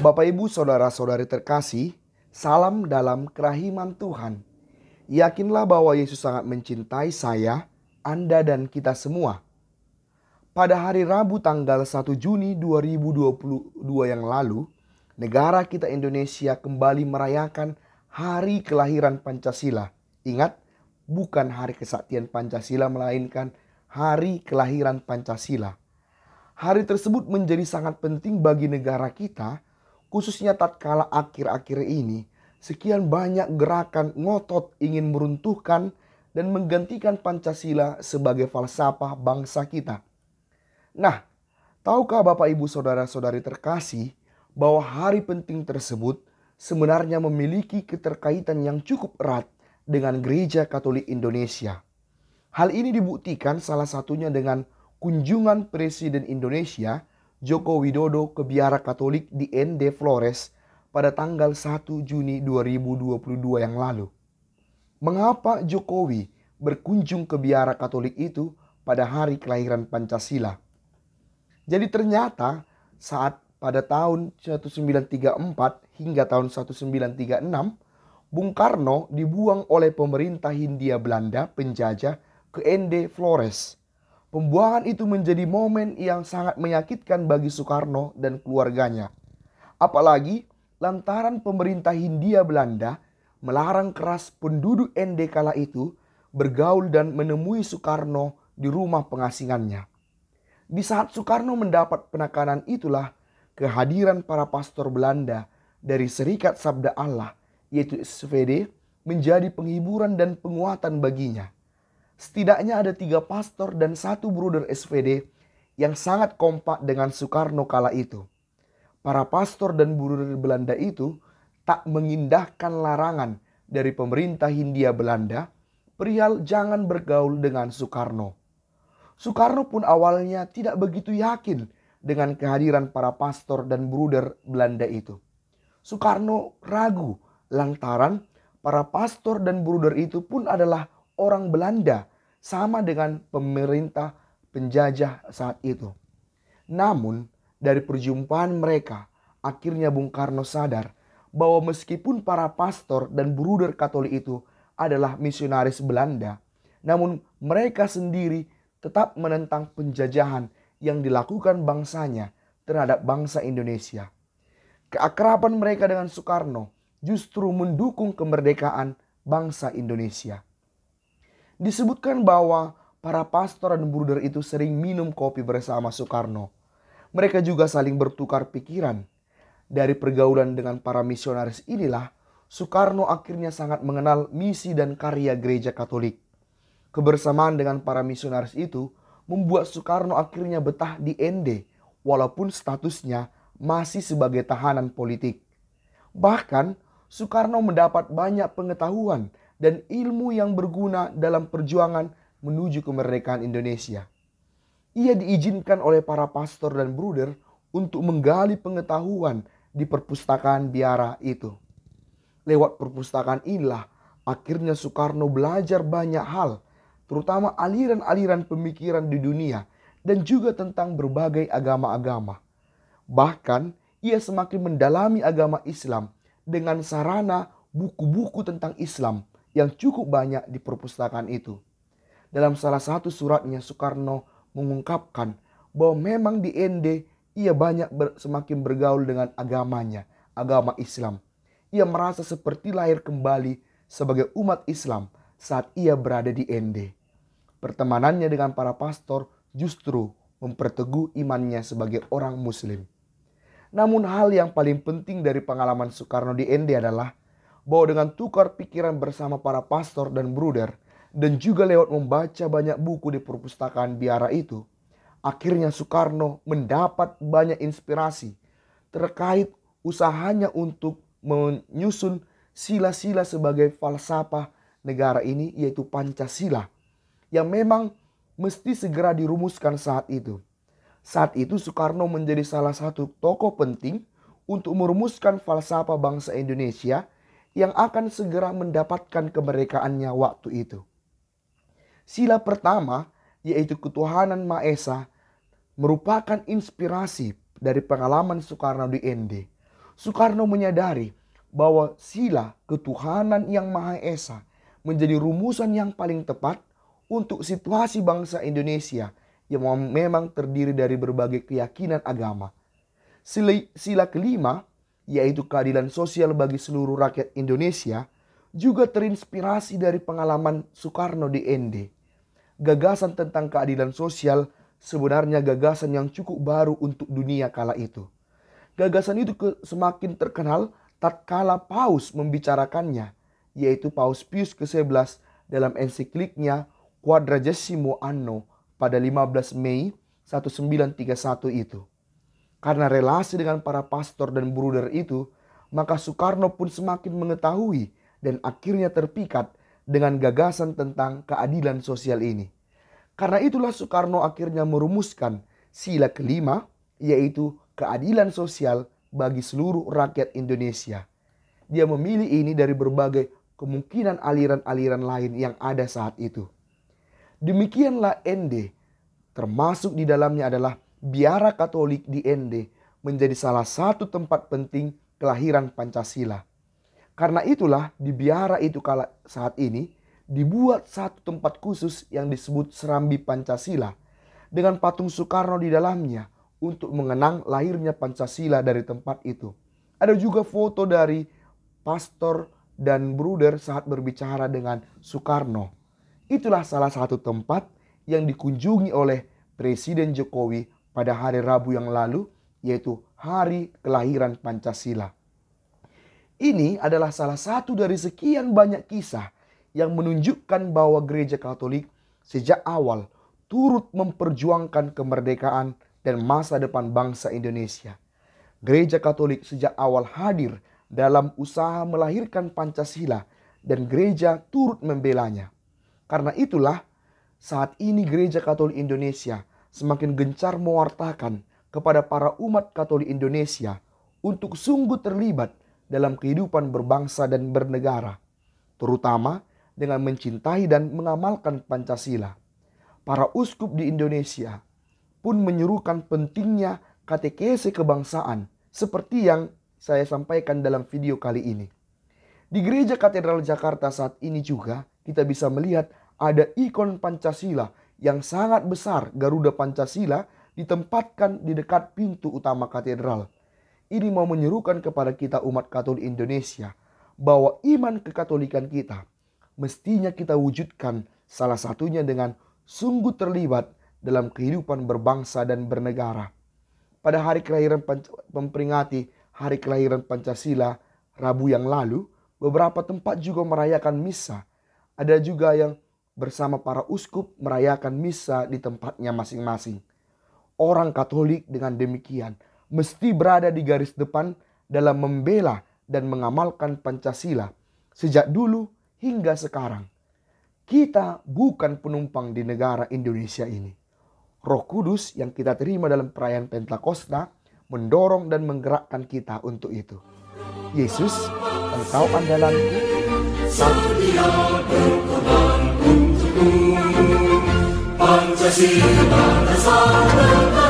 Bapak Ibu Saudara-saudari terkasih Salam dalam kerahiman Tuhan Yakinlah bahwa Yesus sangat mencintai saya, Anda dan kita semua Pada hari Rabu tanggal 1 Juni 2022 yang lalu Negara kita Indonesia kembali merayakan hari kelahiran Pancasila Ingat, bukan hari kesaktian Pancasila melainkan hari kelahiran Pancasila. Hari tersebut menjadi sangat penting bagi negara kita khususnya tatkala akhir-akhir ini sekian banyak gerakan ngotot ingin meruntuhkan dan menggantikan Pancasila sebagai falsafah bangsa kita. Nah, tahukah Bapak Ibu Saudara-saudari terkasih bahwa hari penting tersebut sebenarnya memiliki keterkaitan yang cukup erat dengan Gereja Katolik Indonesia. Hal ini dibuktikan salah satunya dengan kunjungan Presiden Indonesia Joko Widodo ke Biara Katolik di Ende Flores pada tanggal 1 Juni 2022 yang lalu. Mengapa Jokowi berkunjung ke Biara Katolik itu pada hari kelahiran Pancasila? Jadi ternyata saat pada tahun 1934 hingga tahun 1936 Bung Karno dibuang oleh pemerintah Hindia Belanda penjajah ke Ende Flores. Pembuangan itu menjadi momen yang sangat menyakitkan bagi Soekarno dan keluarganya. Apalagi lantaran pemerintah Hindia Belanda melarang keras penduduk Ende kala itu bergaul dan menemui Soekarno di rumah pengasingannya. Di saat Soekarno mendapat penekanan itulah kehadiran para pastor Belanda dari Serikat Sabda Allah yaitu SVD, menjadi penghiburan dan penguatan baginya. Setidaknya ada tiga pastor dan satu bruder SVD yang sangat kompak dengan Soekarno kala itu. Para pastor dan bruder Belanda itu tak mengindahkan larangan dari pemerintah Hindia Belanda perihal jangan bergaul dengan Soekarno. Soekarno pun awalnya tidak begitu yakin dengan kehadiran para pastor dan bruder Belanda itu. Soekarno ragu Lantaran para pastor dan bruder itu pun adalah orang Belanda sama dengan pemerintah penjajah saat itu. Namun dari perjumpaan mereka akhirnya Bung Karno sadar bahwa meskipun para pastor dan bruder Katolik itu adalah misionaris Belanda, namun mereka sendiri tetap menentang penjajahan yang dilakukan bangsanya terhadap bangsa Indonesia. Keakraban mereka dengan Soekarno justru mendukung kemerdekaan bangsa Indonesia. Disebutkan bahwa para pastor dan bruder itu sering minum kopi bersama Soekarno. Mereka juga saling bertukar pikiran. Dari pergaulan dengan para misionaris inilah, Soekarno akhirnya sangat mengenal misi dan karya gereja Katolik. Kebersamaan dengan para misionaris itu membuat Soekarno akhirnya betah di ND, walaupun statusnya masih sebagai tahanan politik. Bahkan, Soekarno mendapat banyak pengetahuan dan ilmu yang berguna dalam perjuangan menuju kemerdekaan Indonesia. Ia diizinkan oleh para pastor dan bruder untuk menggali pengetahuan di perpustakaan biara itu. Lewat perpustakaan inilah akhirnya Soekarno belajar banyak hal, terutama aliran-aliran pemikiran di dunia dan juga tentang berbagai agama-agama. Bahkan ia semakin mendalami agama Islam dengan sarana buku-buku tentang Islam yang cukup banyak di perpustakaan itu. Dalam salah satu suratnya Soekarno mengungkapkan bahwa memang di ND ia banyak ber, semakin bergaul dengan agamanya, agama Islam. Ia merasa seperti lahir kembali sebagai umat Islam saat ia berada di ND. Pertemanannya dengan para pastor justru memperteguh imannya sebagai orang muslim. Namun hal yang paling penting dari pengalaman Soekarno di ND adalah bahwa dengan tukar pikiran bersama para pastor dan bruder dan juga lewat membaca banyak buku di perpustakaan biara itu, akhirnya Soekarno mendapat banyak inspirasi terkait usahanya untuk menyusun sila-sila sebagai falsafah negara ini yaitu Pancasila yang memang mesti segera dirumuskan saat itu. Saat itu Soekarno menjadi salah satu tokoh penting untuk merumuskan falsafah bangsa Indonesia yang akan segera mendapatkan kemerdekaannya waktu itu. Sila pertama yaitu ketuhanan Esa, merupakan inspirasi dari pengalaman Soekarno di ND. Soekarno menyadari bahwa sila ketuhanan yang Maha Esa menjadi rumusan yang paling tepat untuk situasi bangsa Indonesia yang memang terdiri dari berbagai keyakinan agama. Sila, sila kelima, yaitu keadilan sosial bagi seluruh rakyat Indonesia, juga terinspirasi dari pengalaman Soekarno di ND. Gagasan tentang keadilan sosial sebenarnya gagasan yang cukup baru untuk dunia kala itu. Gagasan itu semakin terkenal tatkala Paus membicarakannya, yaitu Paus Pius ke-11 dalam ensikliknya Quadragesimo Anno pada 15 Mei 1931 itu. Karena relasi dengan para pastor dan bruder itu, maka Soekarno pun semakin mengetahui dan akhirnya terpikat dengan gagasan tentang keadilan sosial ini. Karena itulah Soekarno akhirnya merumuskan sila kelima, yaitu keadilan sosial bagi seluruh rakyat Indonesia. Dia memilih ini dari berbagai kemungkinan aliran-aliran lain yang ada saat itu. Demikianlah ND, termasuk di dalamnya adalah biara Katolik di ND menjadi salah satu tempat penting kelahiran Pancasila. Karena itulah di biara itu kala saat ini dibuat satu tempat khusus yang disebut Serambi Pancasila dengan patung Soekarno di dalamnya untuk mengenang lahirnya Pancasila dari tempat itu. Ada juga foto dari pastor dan bruder saat berbicara dengan Soekarno. Itulah salah satu tempat yang dikunjungi oleh Presiden Jokowi pada hari Rabu yang lalu, yaitu hari kelahiran Pancasila. Ini adalah salah satu dari sekian banyak kisah yang menunjukkan bahwa gereja Katolik sejak awal turut memperjuangkan kemerdekaan dan masa depan bangsa Indonesia. Gereja Katolik sejak awal hadir dalam usaha melahirkan Pancasila dan gereja turut membelanya. Karena itulah saat ini Gereja Katolik Indonesia semakin gencar mewartakan kepada para umat Katolik Indonesia untuk sungguh terlibat dalam kehidupan berbangsa dan bernegara, terutama dengan mencintai dan mengamalkan Pancasila. Para uskup di Indonesia pun menyerukan pentingnya katekese kebangsaan seperti yang saya sampaikan dalam video kali ini. Di Gereja Katedral Jakarta saat ini juga kita bisa melihat ada ikon Pancasila yang sangat besar Garuda Pancasila ditempatkan di dekat pintu utama katedral. Ini mau menyerukan kepada kita umat Katolik Indonesia bahwa iman kekatolikan kita mestinya kita wujudkan salah satunya dengan sungguh terlibat dalam kehidupan berbangsa dan bernegara. Pada hari kelahiran memperingati hari kelahiran Pancasila Rabu yang lalu, beberapa tempat juga merayakan misa ada juga yang bersama para uskup merayakan misa di tempatnya masing-masing. Orang Katolik dengan demikian mesti berada di garis depan dalam membela dan mengamalkan Pancasila sejak dulu hingga sekarang. Kita bukan penumpang di negara Indonesia ini. Roh Kudus yang kita terima dalam perayaan Pentakosta mendorong dan menggerakkan kita untuk itu. Yesus, Engkau andalanku, प्राइब लुट्ट बार चुटू। पंचाशी बार साथ